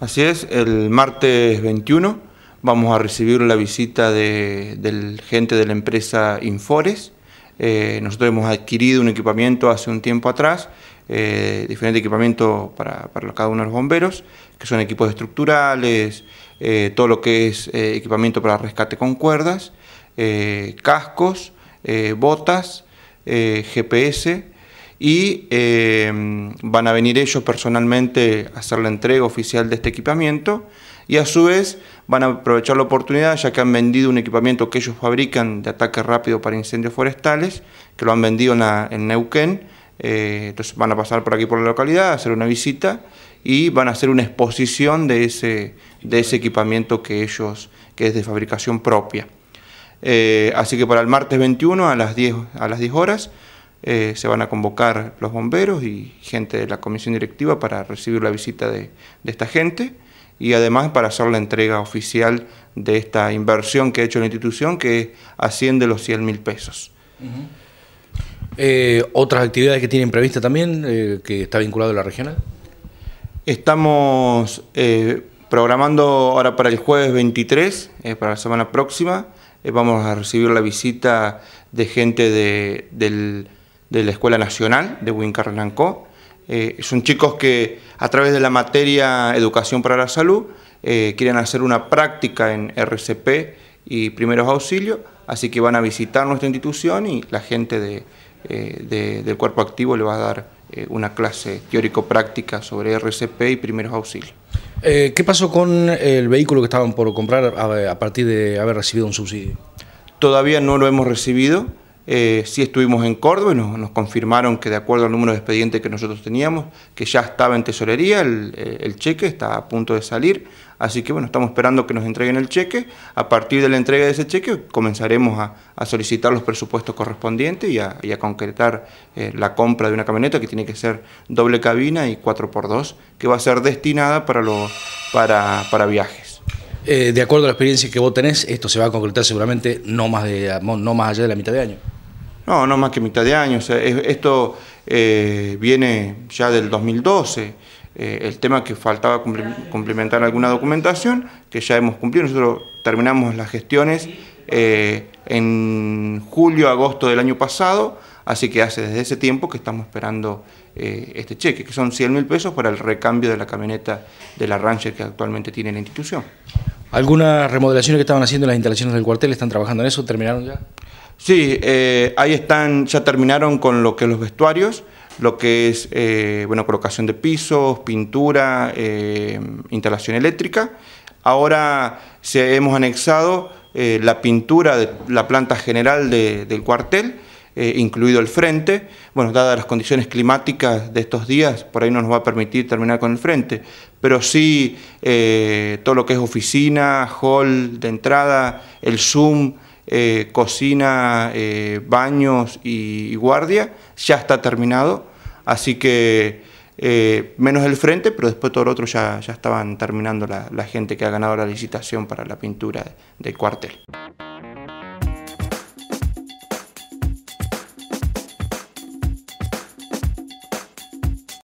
Así es, el martes 21 vamos a recibir la visita de, del gente de la empresa Infores. Eh, nosotros hemos adquirido un equipamiento hace un tiempo atrás, eh, diferente equipamiento para, cada uno de los bomberos, que son equipos estructurales, eh, todo lo que es equipamiento para rescate con cuerdas, cascos, botas, GPS y em, van a venir ellos personalmente a hacer la entrega oficial de este equipamiento y a su vez van a aprovechar la oportunidad ya que han vendido un equipamiento que ellos fabrican de ataque rápido para incendios forestales, que lo han vendido en, Neuquén, eh, entonces van a pasar por aquí por la localidad, a hacer una visita y van a hacer una exposición de ese, equipamiento que ellos, que es de fabricación propia. Eh, así que para el martes 21 a las 10, a las 10 horas eh, se van a convocar los bomberos y gente de la comisión directiva para recibir la visita de, esta gente y además para hacer la entrega oficial de esta inversión que ha hecho la institución que asciende los 100 mil pesos. Eh, ¿Otras actividades que tienen prevista también, eh, que está vinculado a la regional? Estamos programando ahora para el jueves 23, para la semana próxima, vamos a recibir la visita de gente de, del de la Escuela Nacional de Huincarnancó. Eh, son chicos que a través de la materia Educación para la Salud eh, quieren hacer una práctica en RCP y primeros auxilios, así que van a visitar nuestra institución y la gente eh, del cuerpo activo le va a dar eh, una clase teórico-práctica sobre RCP y primeros auxilios. ¿Qué pasó con el vehículo que estaban por comprar a partir de haber recibido un subsidio? Todavía no lo hemos recibido. Eh, sí estuvimos en Córdoba y nos, confirmaron que de acuerdo al número de expediente que nosotros teníamos, que ya estaba en tesorería eh, el, cheque, está a punto de salir. Así que bueno, estamos esperando que nos entreguen el cheque. A partir de la entrega de ese cheque comenzaremos a, solicitar los presupuestos correspondientes y a, concretar eh, la compra de una camioneta que tiene que ser doble cabina y 4x2, que va a ser destinada para, lo, para, viajes. Eh, de acuerdo a la experiencia que vos tenés, esto se va a concretar seguramente no más, de, no más allá de la mitad de año. No, no más que mitad de año. esto eh, viene ya del 2012. Eh, el tema que faltaba complementar alguna documentación, que ya hemos cumplido. Nosotros terminamos las gestiones eh, en julio, agosto del año pasado, así que hace desde ese tiempo que estamos esperando este cheque, que son 100 mil pesos para el recambio de la camioneta de la Rancher que actualmente tiene la institución. ¿Alguna remodelación que estaban haciendo las instalaciones del cuartel están trabajando en eso? ¿Terminaron ya? Sí, eh, ahí están, ya terminaron con lo que es los vestuarios, lo que es eh, bueno, colocación de pisos, pintura, eh, instalación eléctrica. Ahora se, hemos anexado la pintura de la planta general del cuartel, incluido el frente. Bueno, dadas las condiciones climáticas de estos días, por ahí no nos va a permitir terminar con el frente, pero sí todo lo que es oficina, hall de entrada, el Zoom. Eh, cocina, eh, baños y, guardia, ya está terminado. Así que eh, menos el frente, pero después todo lo otro ya, estaban terminando la, la, gente que ha ganado la licitación para la pintura del cuartel.